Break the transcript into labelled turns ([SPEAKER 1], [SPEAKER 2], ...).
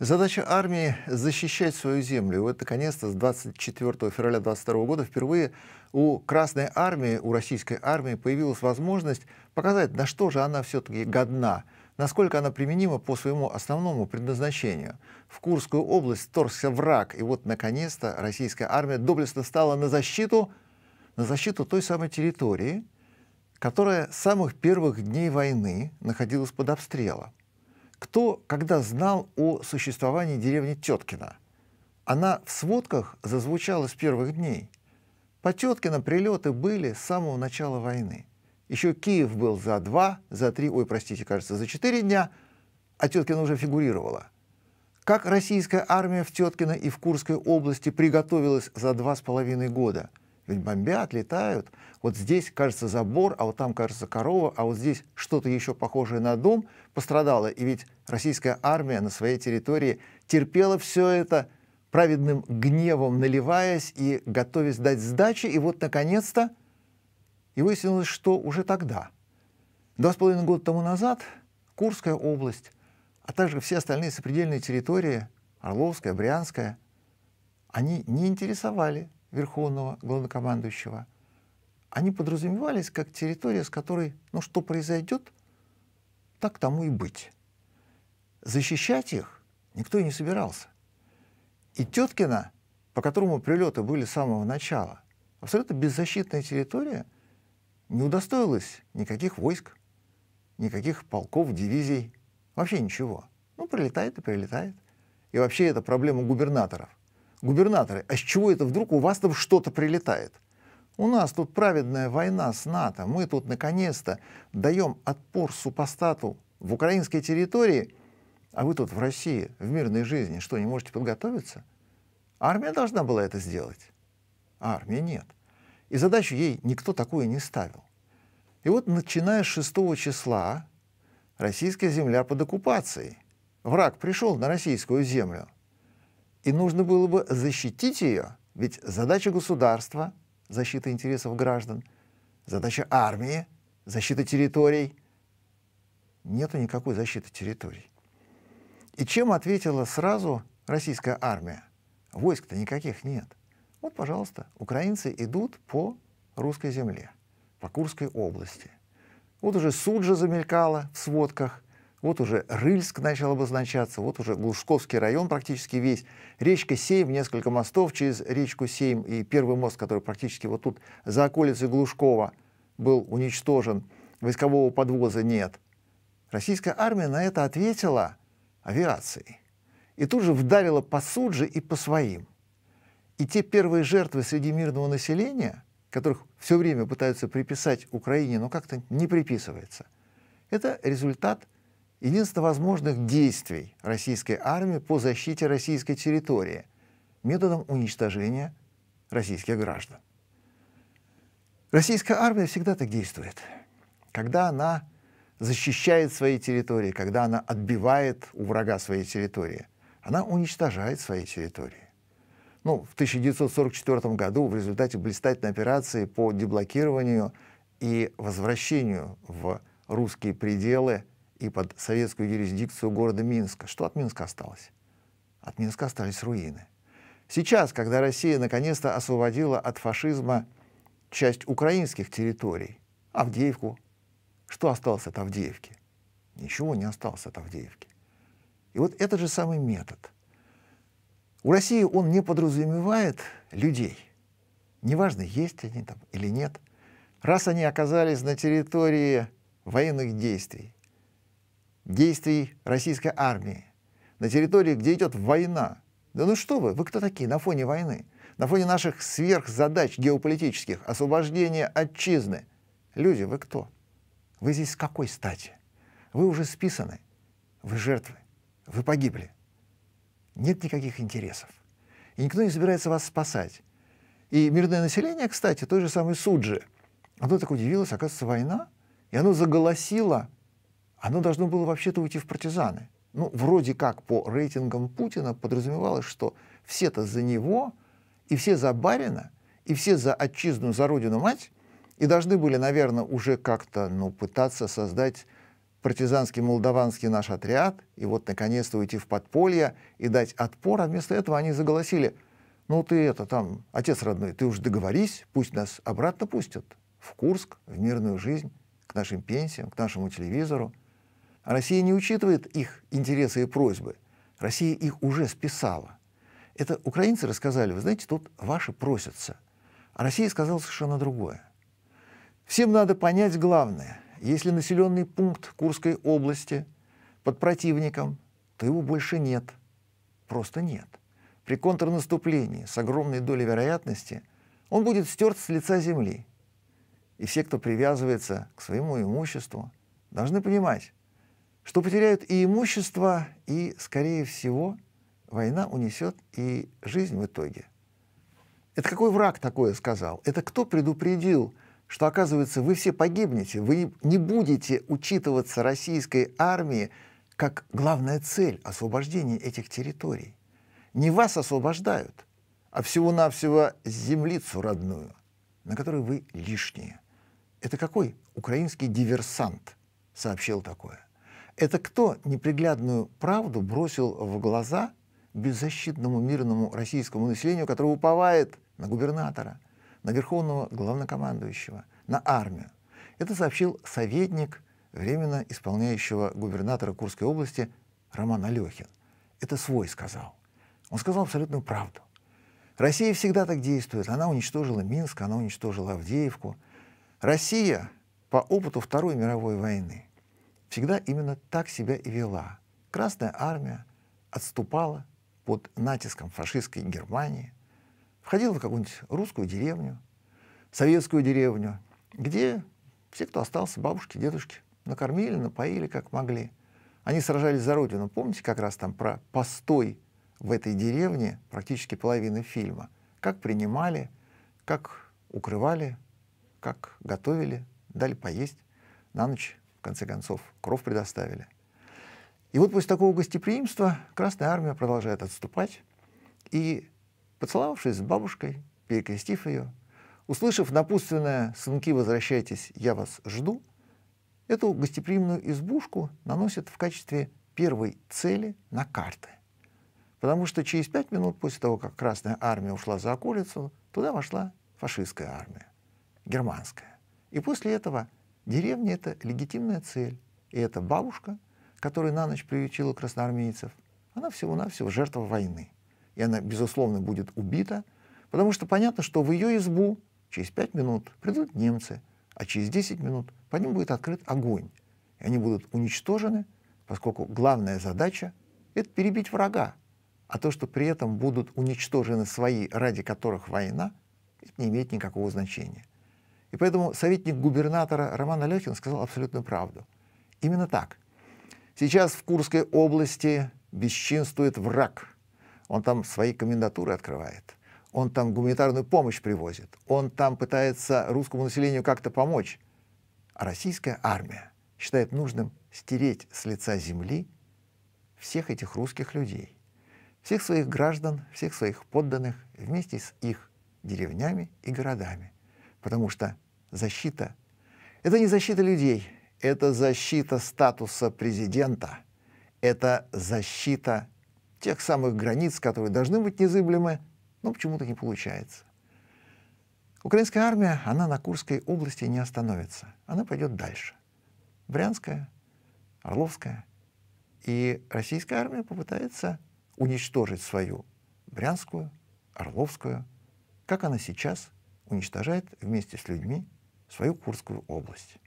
[SPEAKER 1] Задача армии – защищать свою землю. И вот, наконец-то, с 24 февраля 2022 года впервые у Красной армии, у российской армии появилась возможность показать, на что же она все-таки годна, насколько она применима по своему основному предназначению. В Курскую область вторгся враг, и вот, наконец-то, российская армия доблестно стала на защиту, на защиту той самой территории, которая с самых первых дней войны находилась под обстрелом. Кто когда знал о существовании деревни Теткина? Она в сводках зазвучала с первых дней. По Теткина прилеты были с самого начала войны. Еще Киев был за два, за три, ой, простите, кажется, за четыре дня, а Теткина уже фигурировала. Как российская армия в Теткино и в Курской области приготовилась за два с половиной года – ведь бомбят, летают. Вот здесь, кажется, забор, а вот там, кажется, корова, а вот здесь что-то еще похожее на дом пострадало. И ведь российская армия на своей территории терпела все это праведным гневом, наливаясь и готовясь дать сдачи. И вот, наконец-то, и выяснилось, что уже тогда, два с половиной года тому назад, Курская область, а также все остальные сопредельные территории, Орловская, Брянская, они не интересовали верховного главнокомандующего, они подразумевались как территория, с которой, ну что произойдет, так тому и быть. Защищать их никто и не собирался. И Теткина, по которому прилеты были с самого начала, абсолютно беззащитная территория, не удостоилась никаких войск, никаких полков, дивизий, вообще ничего. Ну, прилетает и прилетает. И вообще это проблема губернаторов губернаторы, а с чего это вдруг у вас там что-то прилетает? У нас тут праведная война с НАТО, мы тут наконец-то даем отпор супостату в украинской территории, а вы тут в России, в мирной жизни, что, не можете подготовиться? Армия должна была это сделать, а армии нет. И задачу ей никто такую не ставил. И вот начиная с 6 числа российская земля под оккупацией. Враг пришел на российскую землю – и нужно было бы защитить ее, ведь задача государства – защита интересов граждан, задача армии – защита территорий. Нету никакой защиты территорий. И чем ответила сразу российская армия? Войск-то никаких нет. Вот, пожалуйста, украинцы идут по русской земле, по Курской области. Вот уже суд же замелькало в сводках – вот уже Рыльск начал обозначаться, вот уже Глушковский район практически весь, речка Сейм, несколько мостов через речку Сейм, и первый мост, который практически вот тут за околицей Глушкова был уничтожен, войскового подвоза нет. Российская армия на это ответила авиацией. И тут же вдарила по Суджи и по своим. И те первые жертвы среди мирного населения, которых все время пытаются приписать Украине, но как-то не приписывается, это результат – единство возможных действий российской армии по защите российской территории методом уничтожения российских граждан. Российская армия всегда так действует. Когда она защищает свои территории, когда она отбивает у врага свои территории, она уничтожает свои территории. Ну, в 1944 году в результате блистательной операции по деблокированию и возвращению в русские пределы и под советскую юрисдикцию города Минска. Что от Минска осталось? От Минска остались руины. Сейчас, когда Россия наконец-то освободила от фашизма часть украинских территорий, Авдеевку, что осталось от Авдеевки? Ничего не осталось от Авдеевки. И вот этот же самый метод. У России он не подразумевает людей. Неважно, есть они там или нет. Раз они оказались на территории военных действий, действий российской армии, на территории, где идет война. Да ну что вы, вы кто такие на фоне войны? На фоне наших сверхзадач геополитических, освобождения отчизны. Люди, вы кто? Вы здесь с какой стати? Вы уже списаны, вы жертвы, вы погибли. Нет никаких интересов. И никто не собирается вас спасать. И мирное население, кстати, той же самой Суджи, оно так удивилось, оказывается, война, и оно заголосило оно должно было вообще-то уйти в партизаны. Ну, вроде как по рейтингам Путина подразумевалось, что все-то за него, и все за барина, и все за отчизну, за родину мать, и должны были, наверное, уже как-то ну, пытаться создать партизанский молдаванский наш отряд, и вот наконец-то уйти в подполье и дать отпор, а вместо этого они заголосили, ну ты это там, отец родной, ты уж договорись, пусть нас обратно пустят в Курск, в мирную жизнь, к нашим пенсиям, к нашему телевизору. А Россия не учитывает их интересы и просьбы. Россия их уже списала. Это украинцы рассказали, вы знаете, тут ваши просятся. А Россия сказала совершенно другое. Всем надо понять главное. Если населенный пункт Курской области под противником, то его больше нет. Просто нет. При контрнаступлении с огромной долей вероятности он будет стерт с лица земли. И все, кто привязывается к своему имуществу, должны понимать, что потеряют и имущество, и, скорее всего, война унесет и жизнь в итоге. Это какой враг такое сказал? Это кто предупредил, что, оказывается, вы все погибнете, вы не будете учитываться российской армии как главная цель освобождения этих территорий? Не вас освобождают, а всего-навсего землицу родную, на которой вы лишние. Это какой украинский диверсант сообщил такое? Это кто неприглядную правду бросил в глаза беззащитному мирному российскому населению, которое уповает на губернатора, на верховного главнокомандующего, на армию? Это сообщил советник временно исполняющего губернатора Курской области Роман Алехин. Это свой сказал. Он сказал абсолютную правду. Россия всегда так действует. Она уничтожила Минск, она уничтожила Авдеевку. Россия по опыту Второй мировой войны – всегда именно так себя и вела. Красная армия отступала под натиском фашистской Германии, входила в какую-нибудь русскую деревню, советскую деревню, где все, кто остался, бабушки, дедушки, накормили, напоили, как могли. Они сражались за родину. Помните как раз там про постой в этой деревне практически половины фильма? Как принимали, как укрывали, как готовили, дали поесть, на ночь в конце концов, кров предоставили. И вот после такого гостеприимства Красная Армия продолжает отступать, и, поцеловавшись с бабушкой, перекрестив ее, услышав напутственное «сынки, возвращайтесь, я вас жду», эту гостеприимную избушку наносят в качестве первой цели на карты. Потому что через пять минут после того, как Красная Армия ушла за околицу, туда вошла фашистская армия, германская. И после этого Деревня — это легитимная цель. И эта бабушка, которая на ночь приучила красноармейцев, она всего-навсего жертва войны. И она, безусловно, будет убита, потому что понятно, что в ее избу через пять минут придут немцы, а через 10 минут по ним будет открыт огонь. И они будут уничтожены, поскольку главная задача — это перебить врага. А то, что при этом будут уничтожены свои, ради которых война, это не имеет никакого значения. И поэтому советник губернатора Роман Алехин сказал абсолютную правду. Именно так. Сейчас в Курской области бесчинствует враг. Он там свои комендатуры открывает. Он там гуманитарную помощь привозит. Он там пытается русскому населению как-то помочь. А российская армия считает нужным стереть с лица земли всех этих русских людей, всех своих граждан, всех своих подданных вместе с их деревнями и городами – Потому что защита – это не защита людей, это защита статуса президента, это защита тех самых границ, которые должны быть незыблемы, но почему-то не получается. Украинская армия, она на Курской области не остановится. Она пойдет дальше. Брянская, Орловская. И российская армия попытается уничтожить свою Брянскую, Орловскую, как она сейчас – уничтожает вместе с людьми свою Курскую область.